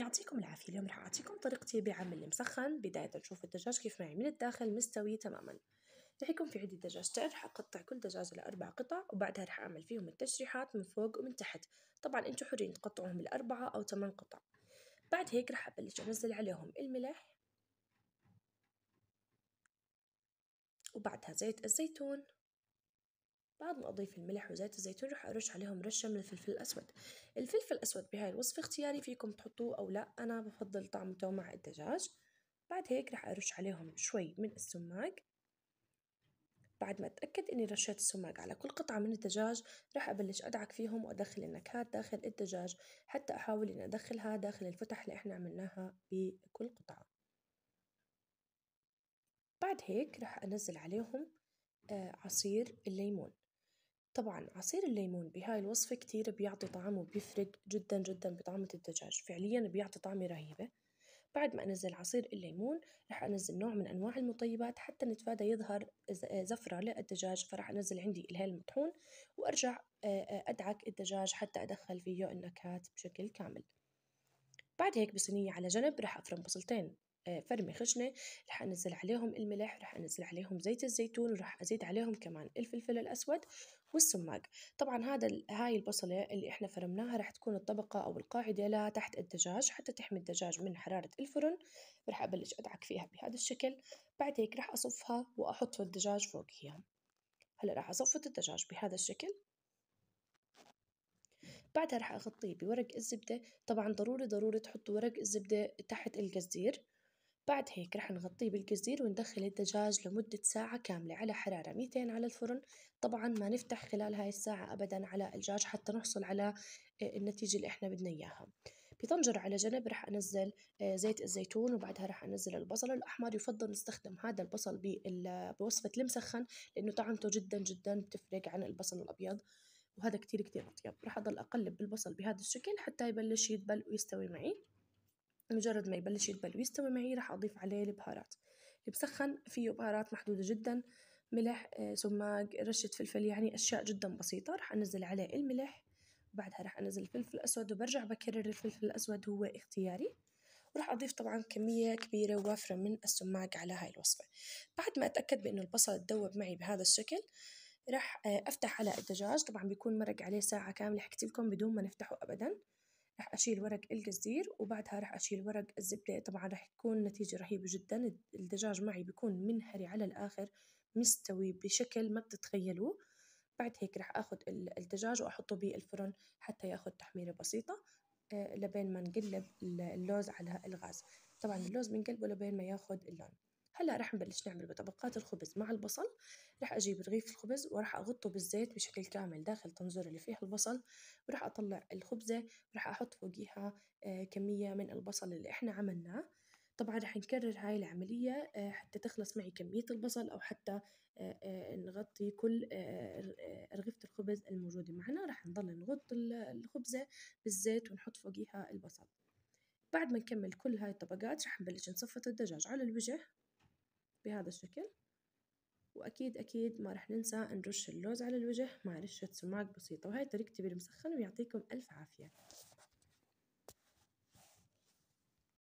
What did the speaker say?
يعطيكم العافيه اليوم راح اعطيكم طريقتي بعمل المسخن بدايه نشوف الدجاج كيف معي من الداخل مستوي تماما راح يكون في عندي دجاجتين راح اقطع كل دجاجه لاربع قطع وبعدها راح اعمل فيهم التشريحات من فوق ومن تحت طبعا انتم حرين تقطعوهم لاربعه او ثمان قطع بعد هيك راح ابلش انزل عليهم الملح وبعدها زيت الزيتون بعد ما أضيف الملح وزيت الزيتون رح أرش عليهم رشة من الفلفل الأسود الفلفل الأسود بهاي الوصفة اختياري فيكم تحطوه أو لا أنا بفضل طعمته مع الدجاج بعد هيك رح أرش عليهم شوي من السماق بعد ما أتأكد إني رشيت السماق على كل قطعة من الدجاج رح أبلش أدعك فيهم وأدخل النكهات داخل الدجاج حتى أحاول إني أدخلها داخل الفتح اللي إحنا عملناها بكل قطعة بعد هيك رح أنزل عليهم آه، عصير الليمون طبعا عصير الليمون بهاي الوصفة كتير بيعطي طعم وبيفرق جدا جدا بطعمة الدجاج فعليا بيعطي طعمة رهيبة بعد ما أنزل عصير الليمون رح أنزل نوع من أنواع المطيبات حتى نتفادى يظهر آه، زفرة للدجاج فرح أنزل عندي الهيل المطحون وأرجع آه، آه، أدعك الدجاج حتى أدخل فيه النكهات بشكل كامل بعد هيك بصينية على جنب رح أفرم بصلتين آه، فرمة خشنة رح أنزل عليهم الملح رح أنزل عليهم زيت الزيتون ورح أزيد عليهم كمان الفلفل الأسود والسماق طبعا هذا هاي البصلة اللي احنا فرمناها رح تكون الطبقة أو القاعدة لا تحت الدجاج حتى تحمي الدجاج من حرارة الفرن رح أبلش أدعك فيها بهذا الشكل بعد هيك رح أصفها وأحط الدجاج فوقها هلا رح أصفة الدجاج بهذا الشكل بعدها رح أغطيه بورق الزبدة طبعا ضروري ضروري تحطوا ورق الزبدة تحت القصدير بعد هيك رح نغطيه بالجزير وندخل الدجاج لمدة ساعة كاملة على حرارة 200 على الفرن طبعا ما نفتح خلال هاي الساعة أبدا على الدجاج حتى نحصل على آه، النتيجة اللي احنا بدنا إياها بطنجرة على جنب رح أنزل آه، زيت الزيتون وبعدها رح أنزل البصل الأحمر يفضل نستخدم هذا البصل بوصفة المسخن لأنه طعمته جدا جدا بتفرق عن البصل الأبيض وهذا كتير كتير أطيب رح أضل أقلب بالبصل بهذا الشكل حتى يبلش يدبل ويستوي معي مجرد ما يبلش يدبل ويستوي معي راح أضيف عليه البهارات المسخن فيه بهارات محدودة جدا ملح سماق آه، رشة فلفل يعني أشياء جدا بسيطة راح أنزل عليه الملح بعدها راح أنزل الفلفل الأسود وبرجع بكرر الفلفل الأسود هو اختياري وراح أضيف طبعا كمية كبيرة ووافرة من السماق على هاي الوصفة بعد ما أتأكد بأنه البصل تذوب معي بهذا الشكل راح آه، أفتح على الدجاج طبعا بيكون مرق عليه ساعة كاملة حكيت لكم بدون ما نفتحه أبدا رح أشيل ورق الجزير وبعدها رح أشيل ورق الزبدة طبعا رح تكون نتيجة رهيبة جدا الدجاج معي بيكون منهري على الآخر مستوي بشكل ما بتتخيلوه بعد هيك رح أخذ الدجاج وأحطه بالفرن حتى يأخذ تحميرة بسيطة آه، لبين ما نقلب اللوز على الغاز طبعا اللوز بنقلبه لبين ما ياخذ اللون هلا رح نبلش نعمل بطبقات الخبز مع البصل رح اجيب رغيف الخبز ورح اغطه بالزيت بشكل كامل داخل الطنجره اللي فيها البصل ورح اطلع الخبزه وراح احط فوقيها آه، كميه من البصل اللي احنا عملناه طبعا رح نكرر هاي العملية آه، حتى تخلص معي كمية البصل أو حتى آه، نغطي كل رغيفة الخبز الموجودة معنا رح نضل نغط الخبزة بالزيت ونحط فوقيها البصل بعد ما نكمل كل هاي الطبقات رح نبلش نصفط الدجاج على الوجه بهذا الشكل واكيد اكيد ما رح ننسى نرش اللوز على الوجه مع رشه سماق بسيطه وهي طريقتي بالمسخن ويعطيكم الف عافيه